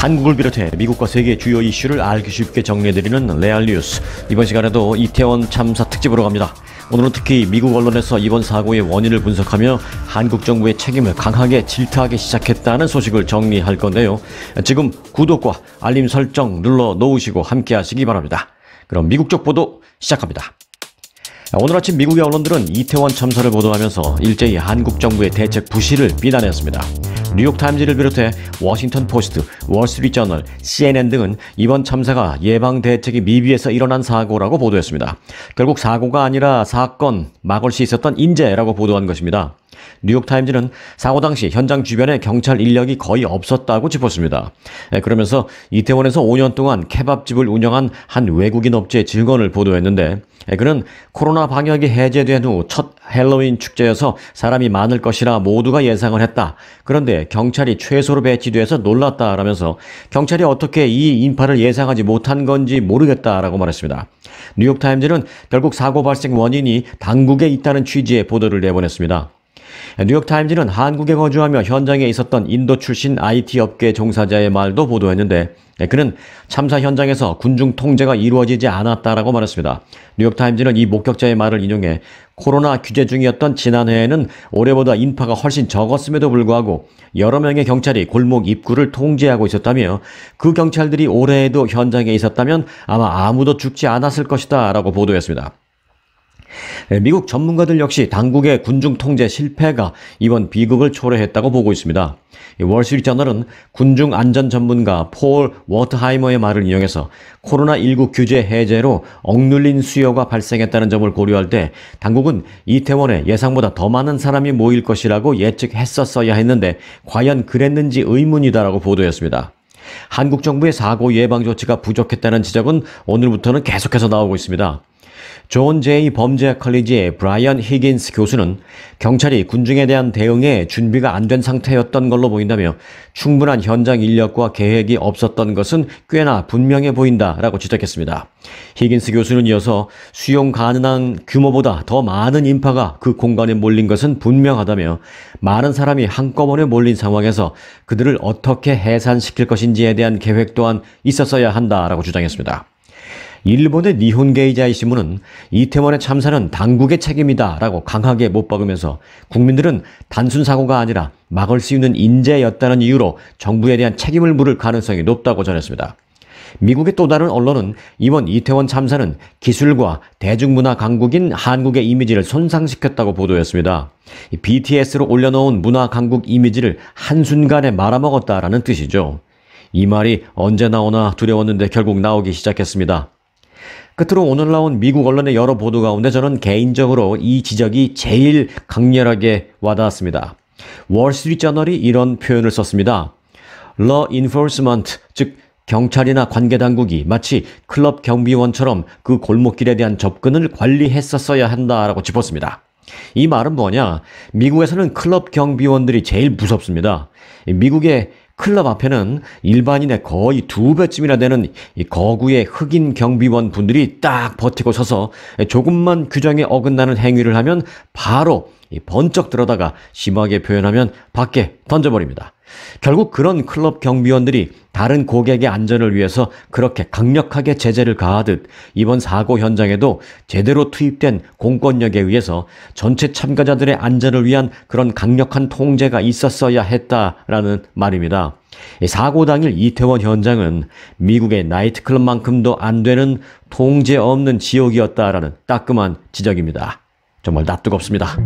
한국을 비롯해 미국과 세계 주요 이슈를 알기 쉽게 정리해드리는 레알 뉴스. 이번 시간에도 이태원 참사 특집으로 갑니다. 오늘은 특히 미국 언론에서 이번 사고의 원인을 분석하며 한국 정부의 책임을 강하게 질타하기 시작했다는 소식을 정리할 건데요. 지금 구독과 알림 설정 눌러 놓으시고 함께 하시기 바랍니다. 그럼 미국 쪽 보도 시작합니다. 오늘 아침 미국의 언론들은 이태원 참사를 보도하면서 일제히 한국 정부의 대책 부실을 비난했습니다. 뉴욕타임즈를 비롯해 워싱턴 포스트, 월스트리트저널, CNN 등은 이번 참사가 예방 대책이 미비해서 일어난 사고라고 보도했습니다. 결국 사고가 아니라 사건, 막을 수 있었던 인재라고 보도한 것입니다. 뉴욕타임즈는 사고 당시 현장 주변에 경찰 인력이 거의 없었다고 짚었습니다. 예, 그러면서 이태원에서 5년 동안 케밥집을 운영한 한 외국인 업체의 증언을 보도했는데 그는 코로나 방역이 해제된 후 첫 헬로윈 축제여서 사람이 많을 것이라 모두가 예상을 했다. 그런데 경찰이 최소로 배치돼서 놀랐다라면서 경찰이 어떻게 이 인파를 예상하지 못한 건지 모르겠다라고 말했습니다. 뉴욕타임즈는 결국 사고 발생 원인이 당국에 있다는 취지의 보도를 내보냈습니다. 뉴욕타임즈는 한국에 거주하며 현장에 있었던 인도 출신 IT 업계 종사자의 말도 보도했는데 예, 그는 참사 현장에서 군중 통제가 이루어지지 않았다라고 말했습니다. 뉴욕타임즈는 이 목격자의 말을 인용해 코로나 규제 중이었던 지난해에는 올해보다 인파가 훨씬 적었음에도 불구하고 여러 명의 경찰이 골목 입구를 통제하고 있었다며 그 경찰들이 올해에도 현장에 있었다면 아마 아무도 죽지 않았을 것이다 라고 보도했습니다. 예, 미국 전문가들 역시 당국의 군중 통제 실패가 이번 비극을 초래했다고 보고 있습니다. 월스트리트저널은 군중 안전 전문가 폴 워트하이머의 말을 이용해서 코로나19 규제 해제로 억눌린 수요가 발생했다는 점을 고려할 때 당국은 이태원에 예상보다 더 많은 사람이 모일 것이라고 예측했었어야 했는데 과연 그랬는지 의문이다라고 보도했습니다. 한국 정부의 사고 예방 조치가 부족했다는 지적은 오늘부터는 계속해서 나오고 있습니다. 존 제이 범죄 컬리지의 브라이언 히긴스 교수는 경찰이 군중에 대한 대응에 준비가 안 된 상태였던 걸로 보인다며 충분한 현장 인력과 계획이 없었던 것은 꽤나 분명해 보인다라고 지적했습니다. 히긴스 교수는 이어서 수용 가능한 규모보다 더 많은 인파가 그 공간에 몰린 것은 분명하다며 많은 사람이 한꺼번에 몰린 상황에서 그들을 어떻게 해산시킬 것인지에 대한 계획 또한 있었어야 한다라고 주장했습니다. 일본의 니혼게이자이 신문은 이태원의 참사는 당국의 책임이다 라고 강하게 못 박으면서 국민들은 단순 사고가 아니라 막을 수 있는 인재였다는 이유로 정부에 대한 책임을 물을 가능성이 높다고 전했습니다. 미국의 또 다른 언론은 이번 이태원 참사는 기술과 대중문화 강국인 한국의 이미지를 손상시켰다고 보도했습니다. BTS로 올려놓은 문화 강국 이미지를 한순간에 말아먹었다라는 뜻이죠. 이 말이 언제 나오나 두려웠는데 결국 나오기 시작했습니다. 끝으로 오늘 나온 미국 언론의 여러 보도 가운데 저는 개인적으로 이 지적이 제일 강렬하게 와닿았습니다. 월스트리트저널이 이런 표현을 썼습니다. law enforcement, 즉 경찰이나 관계 당국이 마치 클럽 경비원처럼 그 골목길에 대한 접근을 관리했었어야 한다라고 짚었습니다. 이 말은 뭐냐? 미국에서는 클럽 경비원들이 제일 무섭습니다. 미국의 클럽 앞에는 일반인의 거의 두 배쯤이나 되는 이 거구의 흑인 경비원 분들이 딱 버티고 서서 조금만 규정에 어긋나는 행위를 하면 바로 번쩍 들어다가 심하게 표현하면 밖에 던져버립니다. 결국 그런 클럽 경비원들이 다른 고객의 안전을 위해서 그렇게 강력하게 제재를 가하듯 이번 사고 현장에도 제대로 투입된 공권력에 의해서 전체 참가자들의 안전을 위한 그런 강력한 통제가 있었어야 했다라는 말입니다. 사고 당일 이태원 현장은 미국의 나이트클럽만큼도 안 되는 통제 없는 지옥이었다라는 따끔한 지적입니다. 정말 낯 뜨겁습니다.